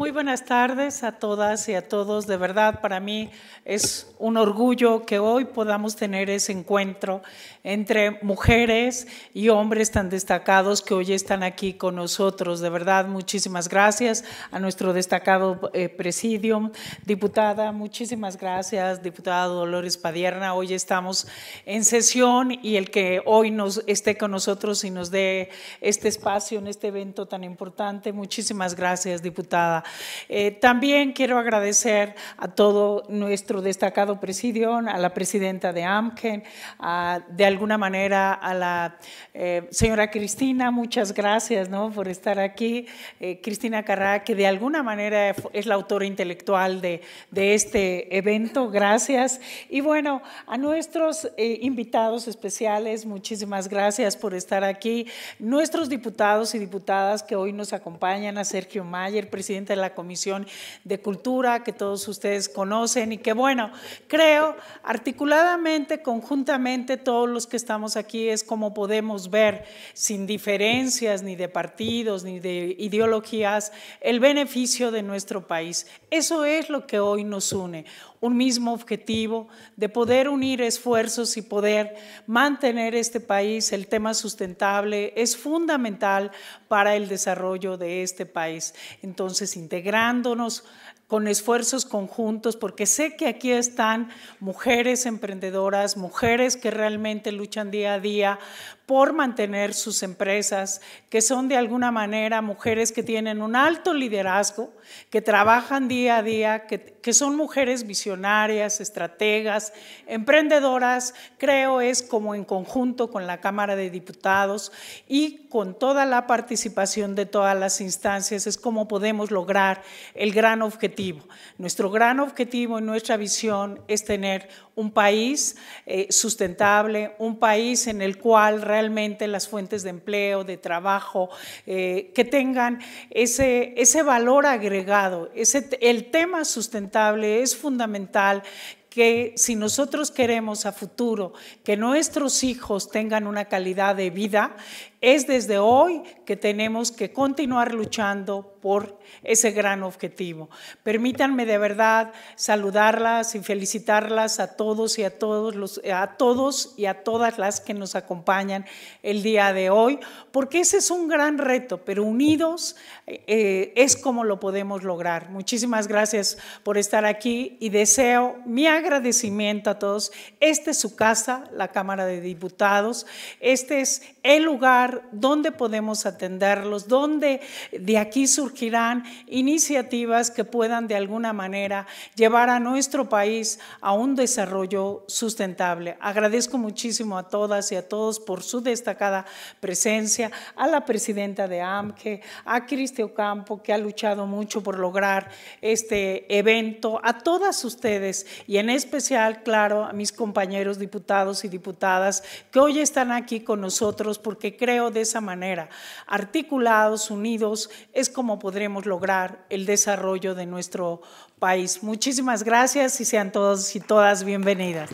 Muy buenas tardes a todas y a todos. De verdad, para mí es un orgullo que hoy podamos tener ese encuentro entre mujeres y hombres tan destacados que hoy están aquí con nosotros. De verdad, muchísimas gracias a nuestro destacado eh, presidium. Diputada, muchísimas gracias, diputada Dolores Padierna. Hoy estamos en sesión y el que hoy nos esté con nosotros y nos dé este espacio en este evento tan importante. Muchísimas gracias, diputada. Eh, también quiero agradecer a todo nuestro destacado presidio, a la presidenta de Amken, de alguna manera a la eh, señora Cristina, muchas gracias por estar aquí. Eh, Cristina Carrá, que de alguna manera es la autora intelectual de, de este evento, gracias. Y bueno, a nuestros invitados especiales, muchísimas gracias por estar aquí. Nuestros diputados y diputadas que hoy nos acompañan, a Sergio Mayer, presidente de la Comisión de Cultura que todos ustedes conocen y que bueno, creo articuladamente, conjuntamente todos los que estamos aquí es como podemos ver sin diferencias ni de partidos ni de ideologías el beneficio de nuestro país. Eso es lo que hoy nos une, un mismo objetivo de poder unir esfuerzos y poder mantener este país. El tema sustentable es fundamental para el desarrollo de este país. Entonces, integrándonos con esfuerzos conjuntos, porque sé que aquí están mujeres emprendedoras, mujeres que realmente luchan día a día por mantener sus empresas, que son de alguna manera mujeres que tienen un alto liderazgo, que trabajan día a día, que, que son mujeres visionarias, estrategas, emprendedoras, creo es como en conjunto con la Cámara de Diputados y con toda la participación de todas las instancias, es como podemos lograr el gran objetivo. Nuestro gran objetivo y nuestra visión es tener un país eh, sustentable, un país en el cual realmente las fuentes de empleo, de trabajo, eh, que tengan ese, ese valor agregado. Ese, el tema sustentable es fundamental que si nosotros queremos a futuro que nuestros hijos tengan una calidad de vida, es desde hoy que tenemos que continuar luchando por ese gran objetivo. Permítanme de verdad saludarlas y felicitarlas a todos y a todos los a todos y a todas las que nos acompañan el día de hoy, porque ese es un gran reto, pero unidos eh, es como lo podemos lograr. Muchísimas gracias por estar aquí y deseo mi agradecimiento a todos. Esta es su casa, la Cámara de Diputados. Este es el lugar donde podemos atenderlos, donde de aquí surgirán iniciativas que puedan de alguna manera llevar a nuestro país a un desarrollo sustentable. Agradezco muchísimo a todas y a todos por su destacada presencia, a la presidenta de AMGE, a Cristio Campo, que ha luchado mucho por lograr este evento, a todas ustedes y en especial, claro, a mis compañeros diputados y diputadas que hoy están aquí con nosotros porque creo de esa manera, articulados, unidos, es como podremos lograr el desarrollo de nuestro país. Muchísimas gracias y sean todos y todas bienvenidas.